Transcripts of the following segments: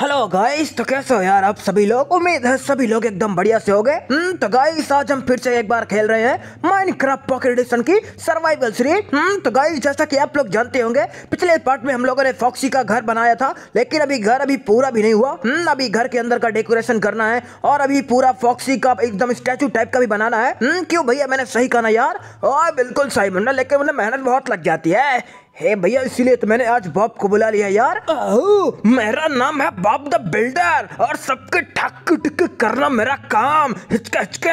Hello guys तो कैसे हो यार आप सभी लोग उम्मीद है सभी लोग एकदम बढ़िया से हो गए हम्म, तो गाइस आज हम फिर से एक बार खेल रहे हैं माइनक्राफ्ट पॉकेट एडिशन की सर्वाइवल हम्म, सीरीज तो गाइस जैसा कि आप लोग जानते होंगे पिछले पार्ट में हम लोगों ने फॉक्सी का घर बनाया था लेकिन अभी घर अभी पूरा भी नहीं हुआ हम्म, अभी घर के अंदर का डेकोरेशन करना है और अभी पूरा फॉक्सी का एकदम स्टेचू टाइप का भी बनाना है क्यों भैया मैंने सही कहा ना यार बिल्कुल सही बनना मतलब लेकिन मतलब मेहनत बहुत लग जाती है हे भैया इसीलिए तो मैंने आज बॉब को बुला लिया यार मेरा नाम है बॉब द बिल्डर और सबके ठक ठक करना मेरा काम हिचके हिचके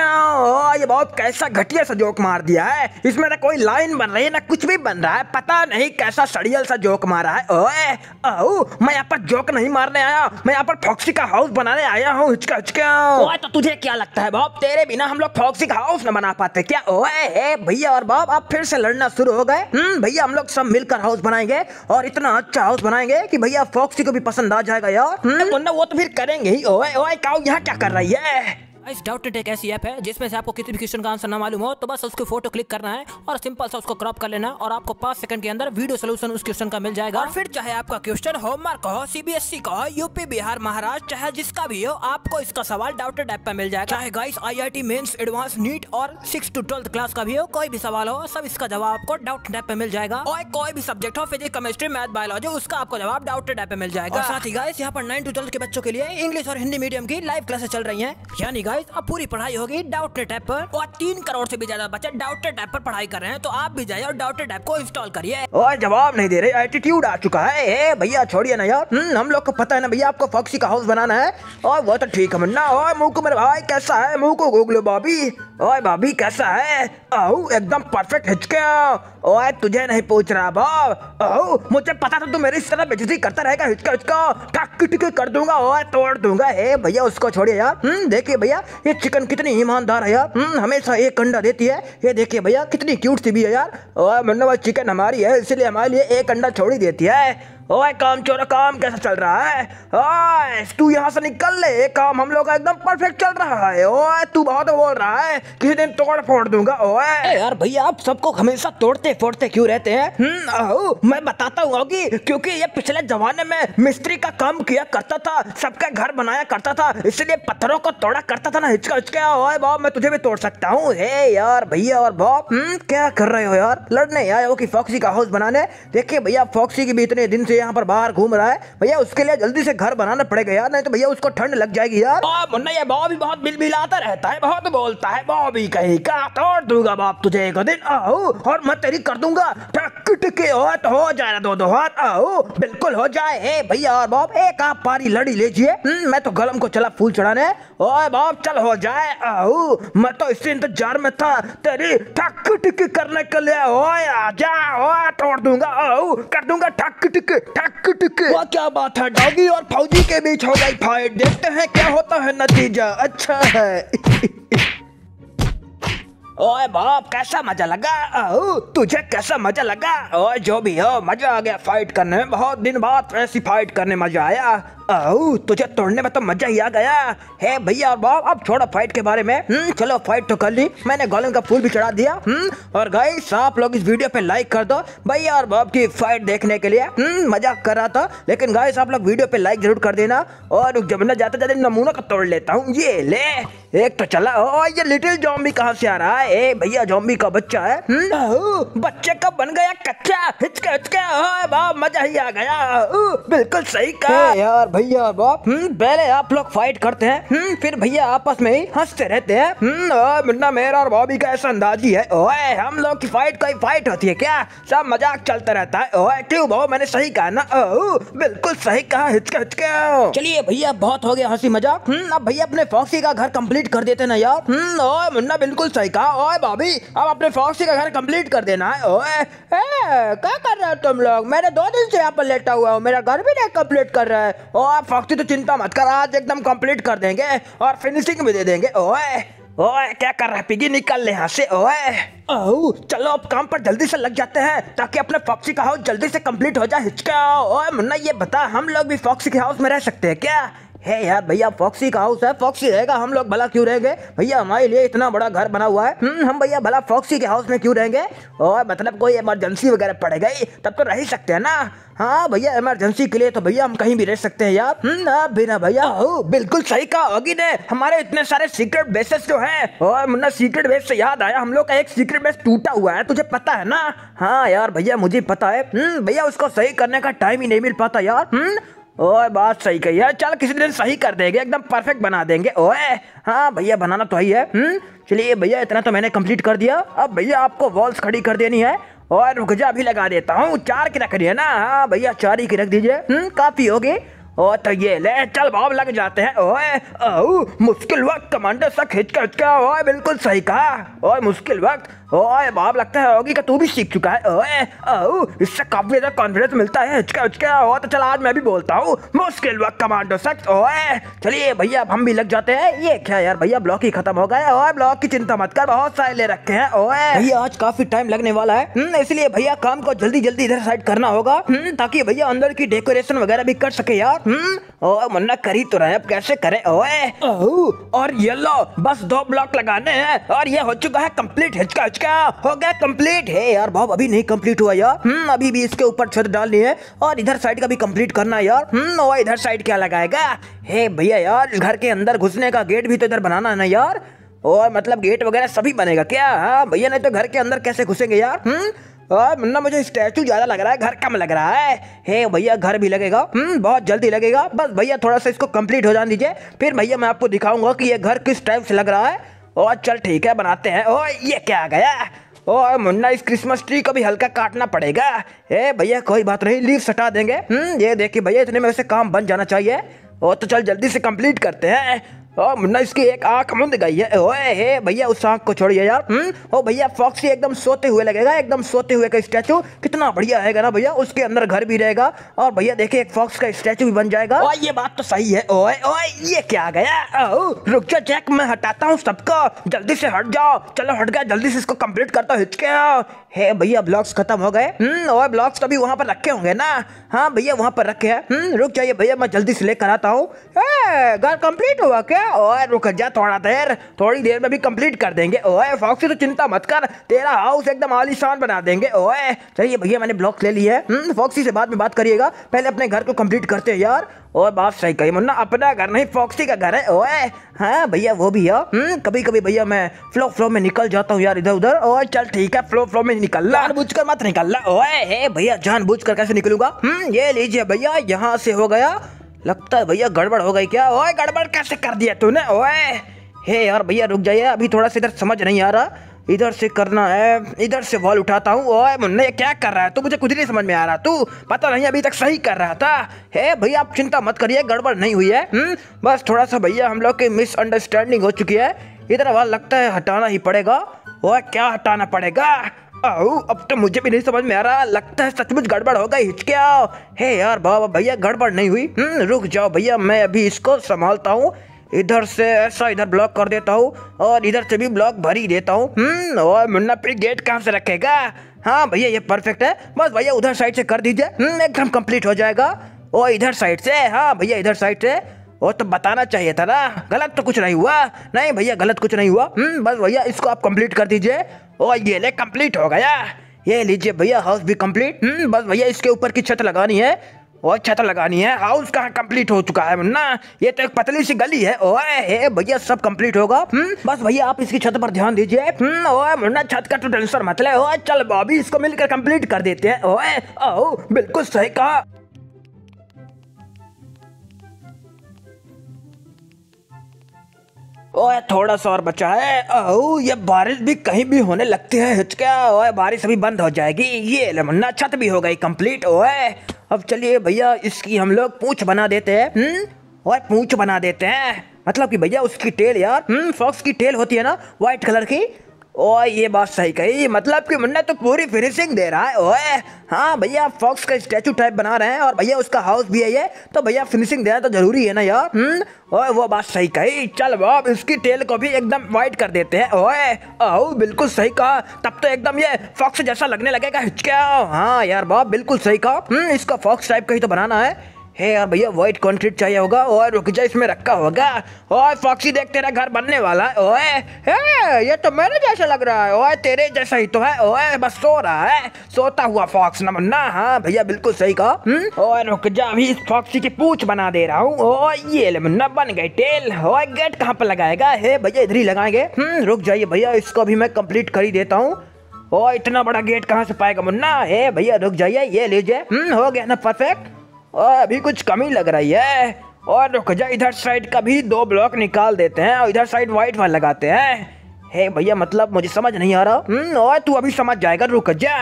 ये बॉब कैसा घटिया सा जोक मार दिया है इसमें ना कोई लाइन बन रही है ना कुछ भी बन रहा है पता नहीं कैसा सड़ियल सा जोक मारा है ओए आओ मैं यहाँ पर जोक नहीं मारने आया मैं यहाँ पर फॉक्सी का हाउस बनाने आया हूँ हिचका हिचका तो तुझे क्या लगता है बॉब तेरे बिना हम लोग फॉक्सी का हाउस न बना पाते क्या ओए भैया और बॉब आप फिर से लड़ना शुरू हो गए हम्म, भैया हम लोग सब मिलकर सुपर हाउस बनाएंगे और इतना अच्छा हाउस बनाएंगे कि भैया फॉक्सी को भी पसंद आ जाएगा यार वो तो फिर करेंगे ही ओए ओए काऊ यहाँ क्या कर रही है इस डाउट एक ऐसी ऐप है जिसमें से आपको किसी भी क्वेश्चन का आंसर ना मालूम हो तो बस उसके फोटो क्लिक करना है और सिंपल सा उसको क्रॉप कर लेना है और आपको पांच सेकंड के अंदर वीडियो सोल्यूशन उस क्वेश्चन का मिल जाएगा और फिर चाहे आपका क्वेश्चन होमवर्क हो सीबीएसई का हो यूपी बिहार महाराष्ट्र चाहे जिसका भी हो आपको इसका सवाल डाउटेड ऐप पर मिल जाएगा चाहे गाइस आई मेन्स एडवांस नीट और सिक्स टू ट्वेल्थ क्लास का भी हो कोई भी सवाल हो सब इसका जवाब आपको डाउट ऐप पे मिल जाएगा और कोई भी सब्जेक्ट हो फिजिक्स केमिस्ट्री मैथ बायोलॉजी उसका आपको जवाब डाउटेड ऐप पे मिल जाएगा साथ ही गाइस यहाँ पर नाइन टू ट्वेल्थ के बच्चों के लिए इंग्लिश और हिंदी मीडियम की लाइव क्लासेस चल रही है यानी गाइस गाइस अब पूरी पढ़ाई होगी डाउटेड ऐप पर और तीन करोड़ से भी ज्यादा बच्चे डाउटेड ऐप पर पढ़ाई कर रहे हैं तो आप भी जाइए और डाउटेड ऐप को इंस्टॉल करिए और जवाब नहीं दे रहे एटीट्यूड आ चुका है भैया छोड़िए ना यार हम्म, हम लोग को पता है ना भैया आपको फॉक्सी का हाउस बनाना है और वो तो ठीक है मुन्ना और मुँह को मेरे भाई कैसा है मुंह को गोगलो बॉबी ओए भाभी कैसा है आहू एकदम परफेक्ट हिचके ओए तुझे नहीं पूछ रहा बाब आहू मुझे पता था तू मेरी इस तरह बेजती करता रहेगा हिचका हिचका टक टिक कर दूंगा ओए तोड़ दूंगा हे भैया उसको छोड़िए यार हम्म देखिए भैया ये चिकन कितनी ईमानदार है यार हम्म हमेशा एक अंडा देती है ये देखिए भैया कितनी क्यूट सी भी है यार ओए भाई चिकन हमारी है इसीलिए हमारे लिए एक अंडा छोड़ ही देती है ओए काम चोरा काम कैसा चल रहा है ओए तू यहाँ से निकल ले काम हम लोग का एकदम परफेक्ट चल रहा है ओए तू बहुत बोल रहा है किसी दिन तोड़ फोड़ दूंगा ओए यार भैया आप सबको हमेशा तोड़ते फोड़ते क्यों रहते हैं हम्म, मैं बताता हूँ कि क्योंकि ये पिछले जमाने में मिस्त्री का काम किया करता था सबका घर बनाया करता था इसलिए पत्थरों को तोड़ा करता था ना हिचका हिचका ओए बाप मैं तुझे भी तोड़ सकता हूँ हे यार भैया और बाप हम्म, क्या कर रहे हो यार लड़ने यार की कि फॉक्सी का हाउस बनाने देखिए भैया फॉक्सी की भी इतने दिन से बच्चे यहाँ पर बाहर घूम रहा है भैया उसके लिए जल्दी से घर बनाना पड़ेगा यार नहीं तो भैया उसको ठंड लग जाएगी यार मुन्ना ये बॉब भी बहुत बिलबिलाता रहता है बहुत बोलता है बॉबी कहीं का तोड़ दूंगा बाप तुझे एक दिन आओ और मैं तेरी कर दूंगा के हाथ हो जाए दो दो हाथ आओ बिल्कुल हो जाए ए भैया और बाप एक आप पारी लड़ी लीजिए हम्म, मैं तो गलम को चला फूल चढ़ाने ओए बाप चल हो जाए आओ मैं तो इसी इंतजार में था तेरी ठक करने के लिए ओए आजा ओए तोड़ दूंगा आओ कर दूंगा ठक टिक टक टक वाह क्या बात है डॉगी और फौजी के बीच हो गई फाइट देखते हैं क्या होता है नतीजा अच्छा है ओए बाप कैसा मजा लगा तुझे कैसा मजा लगा ओए जो भी हो मजा आ गया फाइट करने में बहुत दिन बाद ऐसी फाइट करने मजा आया आओ तुझे तोड़ने में तो मजा ही आ गया हे भैया और बाप अब छोड़ो फाइट के बारे में हम्म चलो फाइट तो कर ली मैंने गोलन का फूल भी चढ़ा दिया हम्म और गई आप लोग इस वीडियो पे लाइक कर दो भैया और बाप की फाइट देखने के लिए हम्म मजा कर रहा था लेकिन गाय आप लोग वीडियो पे लाइक जरूर कर देना और जब मैं जाते जाते नमूना को तोड़ लेता हूँ ये ले एक तो चला हो ये लिटिल जॉम्बी कहाँ से आ रहा है है ए भैया जॉम्बी का बच्चा है हम्म? बच्चे का बन गया कच्चा हिचके हिचके बाप मजा ही आ गया बिल्कुल सही कहा यार भैया बाप हम्म, पहले आप लोग फाइट करते हैं हम्म, फिर भैया आपस में ही हंसते रहते हैं मुन्ना मेरा और बॉबी का ऐसा अंदाज ही है ओए हम लोग की फाइट कोई फाइट होती है क्या सब मजाक चलता रहता है ओए क्यों भाव मैंने सही कहा ना ओ, बिल्कुल सही कहा हिचके हिचके चलिए भैया बहुत हो गया हंसी मजाक अब भैया अपने फॉक्सी का घर कंप्लीट कर देते ना यार मुन्ना बिल्कुल सही कहा ओए भाभी अब अपने फॉक्सी का घर कंप्लीट कर देना है ओए ए, क्या कर रहे हो तुम लोग मैंने दो दिन से यहाँ पर लेटा हुआ हूँ मेरा घर भी नहीं कंप्लीट कर रहा है ओ आप फॉक्सी तो चिंता मत कर आज एकदम कंप्लीट कर देंगे और फिनिशिंग भी दे देंगे ओए ओए क्या कर रहा है पिगी निकल ले यहाँ से ओए ओह चलो अब काम पर जल्दी से लग जाते हैं ताकि अपने फॉक्सी का हाउस जल्दी से कंप्लीट हो जाए हिचका ओए मुन्ना ये बता हम लोग भी फॉक्सी के हाउस में रह सकते हैं क्या है यार भैया फॉक्सी का हाउस है फॉक्सी रहेगा हम लोग भला क्यों रहेंगे भैया हमारे लिए इतना बड़ा घर बना हुआ है हम्म, हम भैया भला फॉक्सी के हाउस में क्यों रहेंगे और मतलब कोई इमरजेंसी वगैरह पड़ गई तब तो रह ही सकते हैं ना हाँ भैया इमरजेंसी के लिए तो भैया हम कहीं भी रह सकते हैं यार हम्म, ना बिना भैया हो बिल्कुल सही कहा होगी ने हमारे इतने सारे सीक्रेट बेसेस जो है और मुन्ना सीक्रेट बेस से याद आया हम लोग का एक सीक्रेट बेस टूटा हुआ है तुझे पता है ना हाँ यार भैया मुझे पता है हम्म, भैया उसको सही करने का टाइम ही नहीं मिल पाता यार ओए बात सही कही है चल किसी दिन सही कर देंगे एकदम परफेक्ट बना देंगे ओए हाँ भैया बनाना तो ही है हम्म, चलिए भैया इतना तो मैंने कंप्लीट कर दिया अब भैया आपको वॉल्स खड़ी कर देनी है और रुकजा भी लगा देता हूँ चार की रख रही है ना हाँ भैया चार ही की रख दीजिए हम्म, काफ़ी होगी ओ तो ये ले चल भाव लग जाते हैं ओए ओ मुश्किल वक्त कमांडर से खिंच कर बिल्कुल सही कहा मुश्किल वक्त ओए बाप लगता है होगी का तू भी सीख चुका है ओए ओ इससे काफी ज्यादा कॉन्फिडेंस मिलता है हिचका हिचका हो तो चल आज मैं भी बोलता हूँ मुश्किल वक्त कमांडो सच ओए चलिए भैया अब हम भी लग जाते हैं ये क्या यार भैया ब्लॉक ही खत्म हो गया ओए ब्लॉक की चिंता मत कर बहुत सारे ले रखे हैं ओए भैया आज काफी टाइम लगने वाला है हम्म, इसलिए भैया काम को जल्दी जल्दी इधर साइड करना होगा हम्म, ताकि भैया अंदर की डेकोरेशन वगैरह भी कर सके यार मुन्ना हम्म, कर ही तो रहे अब कैसे करे ओए और येलो बस दो ब्लॉक लगाने हैं और ये हो चुका है कम्प्लीट हिचका बच गया हो गया कंप्लीट है यार भाव अभी नहीं कंप्लीट हुआ यार हम्म अभी भी इसके ऊपर छत डालनी है और इधर साइड का भी कंप्लीट करना है यार हम्म और इधर साइड क्या लगाएगा हे भैया यार इस घर के अंदर घुसने का गेट भी तो इधर बनाना है ना यार और मतलब गेट वगैरह सभी बनेगा क्या हाँ भैया नहीं तो घर के अंदर कैसे घुसेंगे यार हम्म मुन्ना मुझे स्टैचू ज़्यादा लग रहा है घर कम लग रहा है हे भैया घर भी लगेगा हम्म बहुत जल्दी लगेगा बस भैया थोड़ा सा इसको कंप्लीट हो जान दीजिए फिर भैया मैं आपको दिखाऊंगा कि ये घर किस टाइप से लग रहा है ओ चल ठीक है बनाते हैं ओ ये क्या आ गया ओ मुन्ना इस क्रिसमस ट्री को भी हल्का काटना पड़ेगा ए भैया कोई बात नहीं लीव सटा देंगे हम्म ये देखिए भैया इतने में वैसे काम बन जाना चाहिए ओ तो चल जल्दी से कंप्लीट करते हैं ओ हाँ, मुन्ना इसकी एक आंख मुंद गई है ओए हे भैया उस आंख को छोड़िए यार हम्म ओ भैया फॉक्सी एकदम सोते हुए लगेगा एकदम सोते हुए का स्टैचू कितना बढ़िया रहेगा ना भैया उसके अंदर घर भी रहेगा और भैया देखिए एक फॉक्स का स्टैचू भी बन जाएगा ओ ये बात तो सही है ओए ओए ये क्या गया ओ रुक जा जैक मैं हटाता हूँ सबको जल्दी से हट जाओ चलो हट गया जल्दी से इसको कम्प्लीट करता हूँ हिचके हे भैया ब्लॉक्स खत्म हो गए हम्म, हम्म ओए ब्लॉक्स तो भी वहाँ पर रखे होंगे ना हाँ भैया वहाँ पर रखे है हम्म, रुक जाइए भैया मैं जल्दी से लेकर आता हूँ घर कंप्लीट हुआ क्या ओए रुक जा थोड़ा देर थोड़ी देर में भी कंप्लीट कर देंगे ओए फॉक्सी तो चिंता मत कर तेरा हाउस एकदम आलीशान बना देंगे ओए चलिए भैया मैंने ब्लॉक ले लिया है फॉक्सी हम्म, से बाद में बात करिएगा पहले अपने घर को कंप्लीट करते हैं यार ओए बात सही कही मुन्ना अपना घर नहीं फॉक्सी का घर है ओए हाँ भैया वो भी है हम्म, कभी कभी भैया मैं फ्लो फ्लो में निकल जाता हूँ यार इधर उधर ओए चल ठीक है फ्लो फ्लो में निकलना कर मत निकलना ओए हे भैया जान बुझ कर कैसे निकलूंगा हम्म, ये लीजिए भैया यहाँ से हो गया लगता है भैया गड़बड़ हो गई क्या ओए गड़बड़ कैसे कर दिया तूने ओए हे यार भैया रुक जाइए अभी थोड़ा सा इधर समझ नहीं आ रहा इधर से करना है इधर से बॉल उठाता हूँ ओए मुन्ने ये क्या कर रहा है तू मुझे कुछ नहीं समझ में आ रहा तू पता नहीं अभी तक सही कर रहा था हे भैया आप चिंता मत करिए गड़बड़ नहीं हुई है हुँ? हम्म, बस थोड़ा सा भैया हम लोग की मिसअंडरस्टैंडिंग हो चुकी है इधर वॉल लगता है हटाना ही पड़ेगा ओए क्या हटाना पड़ेगा आओ अब तो मुझे भी नहीं समझ में आ रहा लगता है सचमुच गड़बड़ हो गई हिचके आओ हे यार बाबा भैया गड़बड़ नहीं हुई हम्म, रुक जाओ भैया मैं अभी इसको संभालता हूँ इधर से ऐसा इधर ब्लॉक कर देता हूँ और इधर से भी ब्लॉक भर ही देता हूँ हम्म, और मुन्ना फिर गेट कहाँ से रखेगा हाँ भैया ये परफेक्ट है बस भैया उधर साइड से कर दीजिए हम्म, एकदम कम्प्लीट हो जाएगा और इधर साइड से हाँ भैया इधर साइड से वो तो बताना चाहिए था ना गलत तो कुछ नहीं हुआ नहीं भैया गलत कुछ नहीं हुआ हम्म, बस भैया इसको आप कंप्लीट कर दीजिए और ये ले कंप्लीट हो गया ये लीजिए भैया हाउस भी कंप्लीट हम्म, बस भैया इसके ऊपर की छत लगानी है और छत लगानी है हाउस कहाँ कंप्लीट हो चुका है मुन्ना ये तो एक पतली सी गली है ओए भैया सब कंप्लीट होगा हम्म, बस भैया आप इसकी छत पर ध्यान दीजिए ओए मुन्ना छत का तो टेंशन मत ले ओए चल बॉबी इसको मिलकर कंप्लीट कर देते हैं ओए ओ बिल्कुल सही कहा ओए थोड़ा सा और बचा है ओ ये बारिश भी कहीं भी होने लगती है हिचक्या ओए बारिश अभी बंद हो जाएगी ये मुन्ना छत भी हो गई कंप्लीट ओए अब चलिए भैया इसकी हम लोग पूछ बना देते हैं हम्म पूछ बना देते हैं मतलब कि भैया उसकी टेल यार हम्म फॉक्स की टेल होती है ना व्हाइट कलर की ओ ये बात सही कही मतलब कि मुन्ना तो पूरी फिनिशिंग दे रहा है ओए हाँ भैया फॉक्स का स्टैचू टाइप बना रहे हैं और भैया उसका हाउस भी है ये तो भैया फिनिशिंग देना तो जरूरी है ना यार हम्म ओए वो बात सही कही चल बाप इसकी टेल को भी एकदम वाइट कर देते हैं ओए आओ बिल्कुल सही कहा तब तो एकदम ये फॉक्स जैसा लगने लगेगा हिचके हाँ यार बाप बिल्कुल सही कहा इसका फॉक्स टाइप का ही तो बनाना है हे यार भैया व्हाइट कंक्रीट चाहिए होगा और रुक जा इसमें रखा होगा ओए फॉक्सी देख तेरा घर बनने वाला है ओए हे ये तो मेरे जैसा लग रहा है ओए तेरे जैसा ही तो है ओए बस सो रहा है सोता हुआ फॉक्स ना बनना हाँ भैया बिल्कुल सही कहा हम्म? ओए रुक जा अभी इस फॉक्सी की पूछ बना दे रहा हूँ ये ले मुन्ना बन गई टेल ओए गेट कहाँ पर लगाएगा हे भैया इधर ही लगाएंगे हम्म, रुक जाइए भैया इसको भी मैं कम्प्लीट कर ही देता हूँ ओ इतना बड़ा गेट कहाँ से पाएगा मुन्ना हे भैया रुक जाइए ये लीजिए हम्म, हो गया ना परफेक्ट और अभी कुछ कमी लग रही है और रुक जा इधर साइड का भी दो ब्लॉक निकाल देते हैं और इधर साइड वाइट वाल लगाते हैं हे भैया मतलब मुझे समझ नहीं आ रहा हम्म, और तू अभी समझ जाएगा रुक जा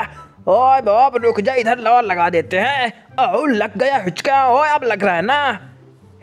ओए बाप रुक जा इधर लॉर लगा देते हैं ओ लग गया हिचका ओ अब लग रहा है ना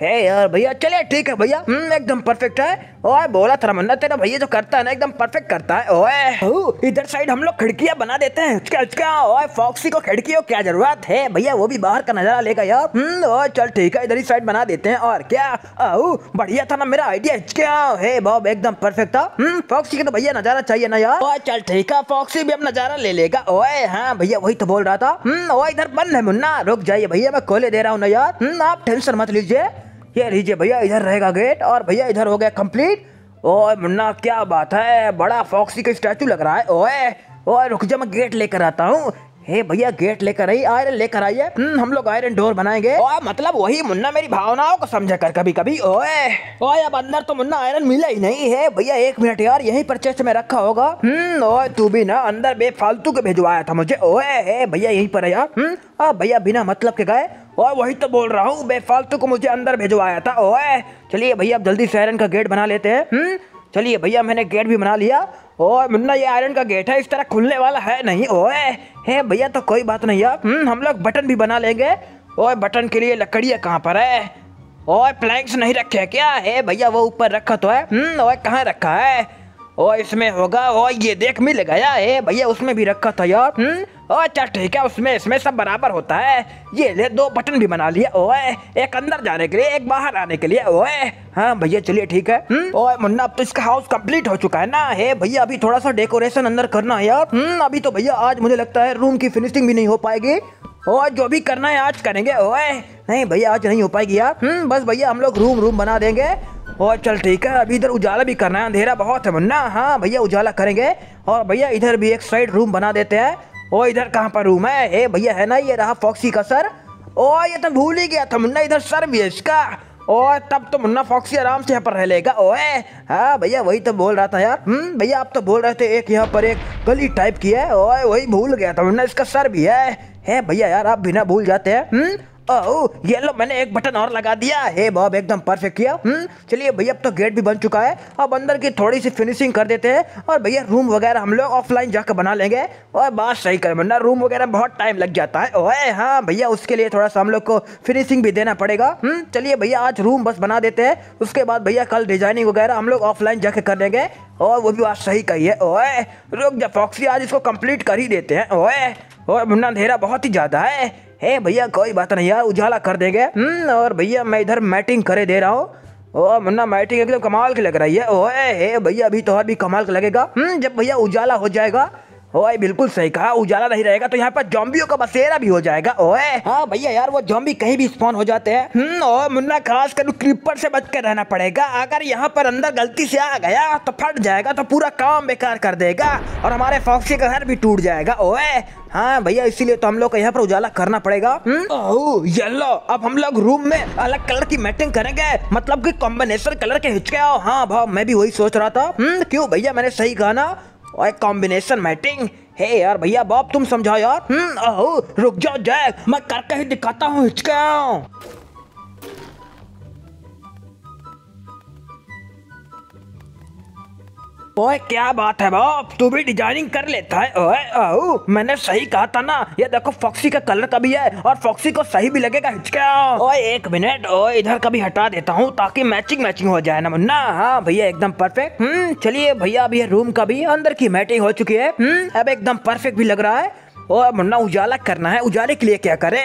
हे यार भैया चलिए ठीक है भैया हम्म, एकदम परफेक्ट है ओए बोला था मुन्ना तेरा भैया जो करता है ना एकदम परफेक्ट करता है ओए इधर साइड हम लोग खिड़कियाँ बना देते हैं उचका उचका ओए फॉक्सी को खिड़कियों क्या जरूरत है भैया वो भी बाहर का नजारा लेगा यार हम्म, ओए चल ठीक है इधर ही साइड बना देते हैं और क्या आओ बढ़िया था ना मेरा आइडिया क्या हे बॉब एकदम परफेक्ट था फॉक्सी हम्म, का तो भैया नजारा चाहिए ना यार ओए चल ठीक है फॉक्सी भी अब नजारा ले लेगा ओए हाँ भैया वही तो बोल रहा था हम्म, ओए इधर बंद है मुन्ना रुक जाइए भैया मैं खोले दे रहा हूँ ना यार आप टेंशन मत लीजिए ये लीजिए भैया इधर रहेगा गेट और भैया इधर हो गया कंप्लीट ओए मुन्ना क्या बात है बड़ा फॉक्सी का स्टैचू लग रहा है ओए ओए रुक जा मैं गेट लेकर आता हूँ हे भैया गेट लेकर आई आयरन लेकर आई है हम्म, हम लोग आयरन डोर बनाएंगे मतलब वही मुन्ना मेरी भावनाओं को समझा कर कभी कभी ओए ओए अब अंदर तो मुन्ना आयरन मिला ही नहीं है भैया एक मिनट यार यही पर चेस्ट में रखा होगा हम्म, ओए तू भी ना अंदर बेफालतू के भेजवाया था मुझे ओए भैया यही पर यार हम्म, भैया बिना मतलब के गए और वही तो बोल रहा हूँ बेफालतू को मुझे अंदर भेजवाया था ओए चलिए भैया अब जल्दी से आयरन का गेट बना लेते हैं चलिए भैया मैंने गेट भी बना लिया ओए मुन्ना ये आयरन का गेट है इस तरह खुलने वाला है नहीं ओए हे भैया तो कोई बात नहीं है हम्म, हम लोग बटन भी बना लेंगे ओए बटन के लिए लकड़ियाँ कहाँ पर है ओए प्लैंक्स नहीं रखे क्या है भैया वो ऊपर रखा तो है हम्म, ओए कहाँ रखा है ओ इसमें होगा ओ ये देख मिल गया है भैया उसमें भी रखा था यार हम्म अच्छा ठीक है उसमें इसमें सब बराबर होता है ये ले दो बटन भी बना लिया ओए एक अंदर जाने के लिए एक बाहर आने के लिए ओए हाँ भैया चलिए ठीक है हम्म? ओए मुन्ना अब तो इसका हाउस कंप्लीट हो चुका है ना है भैया अभी थोड़ा सा डेकोरेशन अंदर करना है यार हम्म अभी तो भैया आज मुझे लगता है रूम की फिनिशिंग भी नहीं हो पाएगी और जो भी करना है आज करेंगे ओए नहीं भैया आज नहीं हो पाएगी यार हम्म, बस भैया हम लोग रूम रूम बना देंगे और चल ठीक है अभी इधर उजाला भी करना है अंधेरा बहुत है मुन्ना हाँ भैया उजाला करेंगे और भैया इधर भी एक साइड रूम बना देते हैं और इधर कहाँ पर रूम है ए भैया है ना ये रहा फॉक्सी का सर ओ ये तो भूल ही गया था मुन्ना इधर सर भी है इसका और तब तो मुन्ना फॉक्सी आराम से यहाँ पर रह लेगा ओए हाँ भैया वही तो बोल रहा था यार हम्म भैया आप तो बोल रहे थे एक यहाँ पर एक गली टाइप की है ओए वही भूल गया था मुन्ना इसका सर भी है है भैया यार आप भी ना भूल जाते हैं हम्म, ओह ये लो मैंने एक बटन और लगा दिया हे बॉब एकदम परफेक्ट किया हम्म, चलिए भैया अब तो गेट भी बन चुका है अब अंदर की थोड़ी सी फिनिशिंग कर देते हैं और भैया रूम वगैरह हम लोग ऑफलाइन जाकर बना लेंगे और बात सही करें वरना रूम वगैरह बहुत टाइम लग जाता है ओए हाँ भैया उसके लिए थोड़ा सा हम लोग को फिनिशिंग भी देना पड़ेगा हम्म, चलिए भैया आज रूम बस बना देते हैं उसके बाद भैया कल डिजाइनिंग वगैरह हम लोग ऑफलाइन जाकर कर लेंगे और वो भी बात सही कही है ओए रुक जा फॉक्सी आज इसको कंप्लीट कर ही देते हैं ओए और मुन्ना अंधेरा बहुत ही ज़्यादा है हे भैया कोई बात नहीं यार उजाला कर देंगे हम्म, और भैया मैं इधर मैटिंग करे दे रहा हूँ ओ मुन्ना मैटिंग एकदम कमाल की लग रही है ओए हे भैया अभी तो और भी कमाल का लगेगा हम्म, जब भैया उजाला हो जाएगा ओए बिल्कुल सही कहा उजाला नहीं रहेगा तो यहाँ पर जॉम्बियों का बसेरा भी हो जाएगा ओए हाँ भैया यार वो जॉम्बी कहीं भी स्पॉन हो जाते हैं हम्म, और मुन्ना खास कर क्रीपर से बच कर रहना पड़ेगा अगर यहाँ पर अंदर गलती से आ गया तो फट जाएगा तो पूरा काम बेकार कर देगा और हमारे फॉक्सी का घर भी टूट जाएगा ओए हाँ भैया इसीलिए तो हम लोग को यहाँ पर उजाला करना पड़ेगा हम्म? येलो अब हम लोग रूम में अलग कलर की मैटिंग करेंगे मतलब कि कॉम्बिनेशन कलर के हिचके आओ हाँ भाव मैं भी वही सोच रहा था हम्म, क्यों भैया मैंने सही कहा ना और कॉम्बिनेशन मैटिंग हे यार भैया बाप तुम समझाओ यार हम्म रुक जाओ जैक मैं करके ही दिखाता हूँ हिचका ओए क्या बात है बाप तू भी डिजाइनिंग कर लेता है ओए आओ मैंने सही कहा था ना ये देखो फॉक्सी का कलर कभी है और फॉक्सी को सही भी लगेगा हिचका ओए एक मिनट ओए इधर कभी हटा देता हूँ ताकि मैचिंग मैचिंग हो जाए ना मुन्ना हाँ भैया एकदम परफेक्ट हम्म चलिए भैया अभी रूम का भी अंदर की मैटिंग हो चुकी है हम्म अब एकदम परफेक्ट भी लग रहा है ओ मुन्ना उजाला करना है उजाले के लिए क्या करे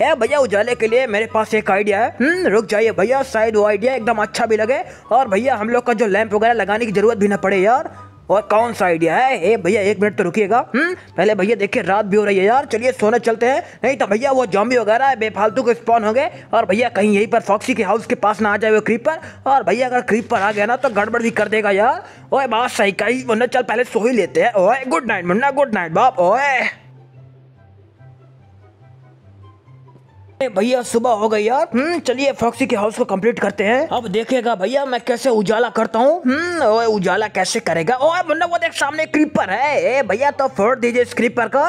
है भैया उजाले के लिए मेरे पास एक आइडिया है हम्म, रुक जाइए भैया शायद वो आइडिया एकदम अच्छा भी लगे और भैया हम लोग का जो लैंप वगैरह लगाने की जरूरत भी ना पड़े यार और कौन सा आइडिया है ए भैया एक मिनट तो रुकिएगा हम्म, पहले भैया देखिए रात भी हो रही है यार चलिए सोने चलते हैं नहीं तो भैया वो जॉम्बी वगैरह बेफालतू के स्पॉन हो गए और भैया कहीं यहीं पर फॉक्सी के हाउस के पास ना आ जाए वो क्रीपर और भैया अगर क्रीपर आ गया ना तो गड़बड़ भी कर देगा यार ओए बात सही कही मुन्ना चल पहले सो ही लेते हैं ओए good night Munna good night बाप ओए भैया सुबह हो गई यार हम्म? चलिए फॉक्सी के हाउस को कंप्लीट करते हैं अब देखेगा भैया मैं कैसे उजाला करता हूँ हम्म, उजाला कैसे करेगा ओए मुन्ना मतलब वो देख सामने क्रीपर है भैया तो फोड़ दीजिए इस क्रीपर का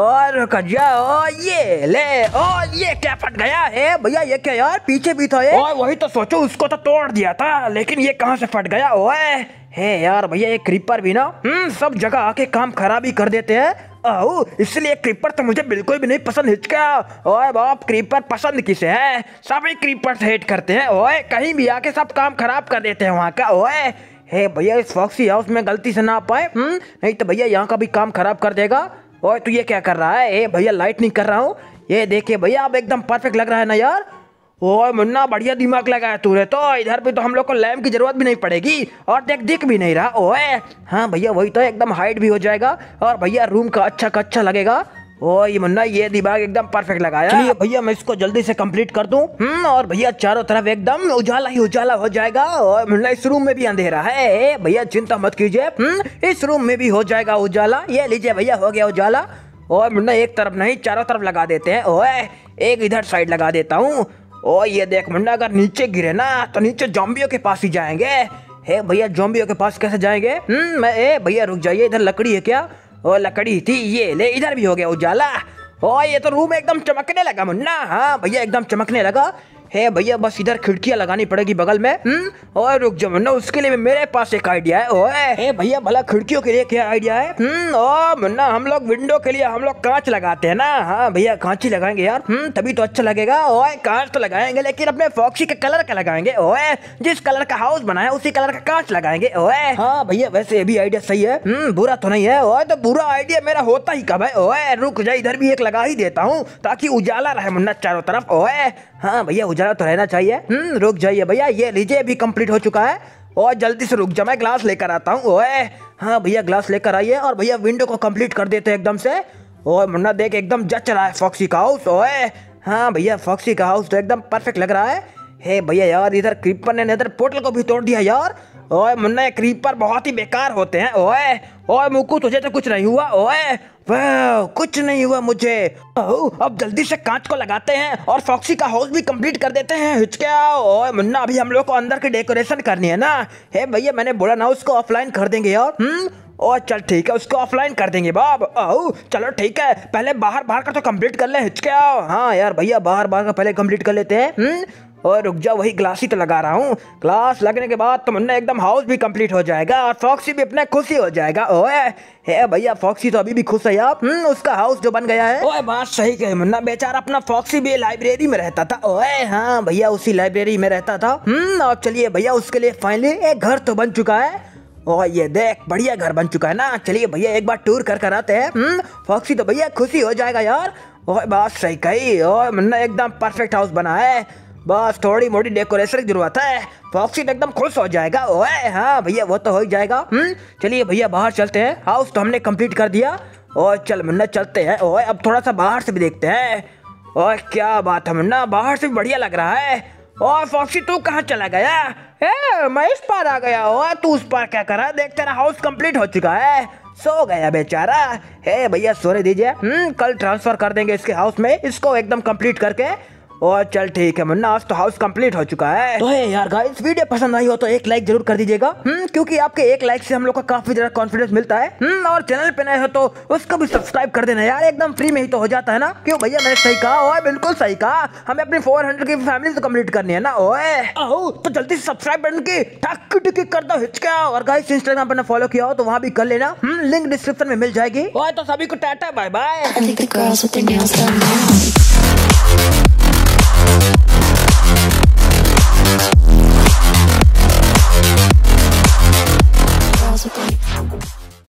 और कजिया ओ ये ले ओ ये क्या फट गया है भैया ये क्या यार पीछे भी था ये और वही तो सोचो उसको तो तोड़ दिया था लेकिन ये कहाँ से फट गया ओए हे यार भैया ये क्रीपर भी ना हम्म सब जगह आके काम खराब ही कर देते हैं आओ इसलिए क्रीपर तो मुझे बिल्कुल भी नहीं पसंद हिचका ओए बाप क्रीपर पसंद किसे है सभी क्रीपर हेट करते हैं ओए कहीं भी आके सब काम खराब कर देते हैं वहाँ का ओए हे भैया इस फॉक्सी हाउस में गलती से ना पाए हम्म नहीं तो भैया यहाँ का भी काम खराब कर देगा ओए तू ये क्या कर रहा है ए भैया लाइट नहीं कर रहा हूँ ये देखिए भैया अब एकदम परफेक्ट लग रहा है ना यार ओए मुन्ना बढ़िया दिमाग लगाया तूने तो इधर भी तो हम लोग को लैम्प की जरूरत भी नहीं पड़ेगी और देख दिख भी नहीं रहा ओए हाँ भैया वही तो एकदम हाइट भी हो जाएगा और भैया रूम का अच्छा का अच्छा लगेगा ओ ये मुन्ना ये दिमाग एकदम परफेक्ट लगाया चलिए भैया मैं इसको जल्दी से कंप्लीट कर दूँ हम्म, और भैया चारों तरफ एकदम उजाला ही उजाला हो जाएगा और मुन्ना इस रूम में भी अंधेरा है भैया चिंता मत कीजिए हम्म, इस रूम में भी हो जाएगा उजाला ये लीजिए भैया हो गया उजाला और मुन्ना एक तरफ नहीं चारों तरफ लगा देते हैं ओए एक इधर साइड लगा देता हूँ ओ ये देख मुन्ना अगर नीचे गिरे ना तो नीचे जॉम्बियों के पास ही जाएंगे हे भैया जॉम्बियों के पास कैसे जाएंगे हम्म, मैं ए भैया रुक जाइए इधर लकड़ी है क्या ओ लकड़ी थी ये ले इधर भी हो गया उजाला ओ ये तो रूम एकदम चमकने लगा मुन्ना हाँ भैया एकदम चमकने लगा हे भैया बस इधर खिड़कियाँ लगानी पड़ेगी बगल में और हम्म? रुक जाओ ना उसके लिए मेरे पास एक आइडिया है ओए हे भैया भला खिड़कियों के लिए क्या आइडिया है हम्म ओ मुन्ना हम लोग विंडो के लिए हम लोग कांच लगाते हैं ना हाँ भैया कांच ही लगाएंगे यार हम्म तभी तो अच्छा लगेगा ओए कांच तो लगाएंगे लेकिन अपने फॉक्सी के कलर का लगाएंगे ओए जिस कलर का हाउस बनाया उसी कलर का कांच लगाएंगे ओए हाँ भैया वैसे ये भी आइडिया सही है हम्म, बुरा तो नहीं है ओए तो बुरा आइडिया मेरा होता ही कब है ओए रुक जाए इधर भी एक लगा ही देता हूँ ताकि उजाला रहे मुन्ना चारों तरफ ओए हाँ भैया गुजारा तो रहना चाहिए हम्म रुक जाइए भैया ये लीजिए अभी कंप्लीट हो चुका है और जल्दी से रुक जाओ मैं ग्लास लेकर आता हूँ ओए हाँ भैया ग्लास लेकर आइए और भैया विंडो को कंप्लीट कर देते हैं एकदम से ओए मुन्ना देख एकदम जच रहा है फॉक्सी का हाउस ओए हाँ भैया फॉक्सी का हाउस तो एकदम परफेक्ट लग रहा है हे भैया यार इधर क्रीपर ने इधर पोर्टल को भी तोड़ दिया यार ओए मुन्ना ये क्रीपर बहुत ही बेकार होते हैं ओए ओए मुकू तुझे तो कुछ नहीं हुआ ओए वाह कुछ नहीं हुआ मुझे ओ, अब जल्दी से कांच को लगाते हैं और फॉक्सी का हाउस भी कंप्लीट कर देते हैं हिचके आओ मुन्ना अभी हम लोग को अंदर की डेकोरेशन करनी है ना हे भैया मैंने बोला ना उसको ऑफलाइन कर देंगे यार हम्म ओ चल ठीक है उसको ऑफलाइन कर देंगे बाब ओ चलो ठीक है पहले बाहर बाहर का तो कंप्लीट कर ले हिचके आओ हाँ यार भैया बाहर बाहर का पहले कंप्लीट कर लेते हैं हम्म? और रुक जाओ वही ग्लास ही तो लगा रहा हूँ ग्लास लगने के बाद तुमने तो एकदम हाउस भी कंप्लीट हो जाएगा और फॉक्सी भी खुश खुशी हो जाएगा ओए है भैया फॉक्सी तो अभी भी खुश है आप हम्म, उसका हाउस जो बन गया है ओए बात सही कहे मुन्ना बेचारा अपना फॉक्सी भी लाइब्रेरी में रहता था ओए हाँ भैया उसी लाइब्रेरी में रहता था हम्म और चलिए भैया उसके लिए फाइनली एक घर तो बन चुका है ओह ये देख बढ़िया घर बन चुका है ना चलिए भैया एक बार टूर कर कर आते हैं फॉक्सी हम्म, तो भैया खुशी हो जाएगा यार ओह बात सही कही ओह मुन्ना एकदम परफेक्ट हाउस बना है बस थोड़ी मोटी डेकोरेशन की जरूरत है फॉक्सिट एकदम खुश हो जाएगा ओए हाँ भैया वो तो हो ही जाएगा हम्म, चलिए भैया बाहर चलते हैं हाउस तो हमने कंप्लीट कर दिया और चल मुन्ना चलते हैं ओए अब थोड़ा सा बाहर से भी देखते हैं और क्या बात है मुन्ना बाहर से बढ़िया लग रहा है और फॉक्सी तू कहाँ चला गया ए, मैं इस पार आ गया ओए तू उस पार क्या करा देख तेरा हाउस कंप्लीट हो चुका है सो गया बेचारा हे भैया सोने दीजिए हम्म कल ट्रांसफर कर देंगे इसके हाउस में इसको एकदम कंप्लीट करके और चल ठीक है मुन्ना आज तो हाउस कंप्लीट हो चुका है तो है यार गाइस वीडियो पसंद आई हो तो एक लाइक जरूर कर दीजिएगा हम्म, क्योंकि आपके एक लाइक से हम लोग का काफी ज्यादा कॉन्फिडेंस मिलता है हम्म और चैनल पे नए हो तो उसको भी सब्सक्राइब कर देना यार एकदम फ्री में ही तो हो जाता है ना क्यों भैया मैंने सही कहा और बिल्कुल सही कहा हमें अपनी फोर हंड्रेड की फैमिली तो कम्प्लीट करनी है ना ओए तो जल्दी सब्सक्राइब बटन की टक टिक कर दो हिचका और गाइस इंस्टाग्राम पर फॉलो किया हो तो वहाँ भी कर लेना लिंक हम्म, डिस्क्रिप्शन में मिल जाएगी और तो सभी को टाटा बाय बाय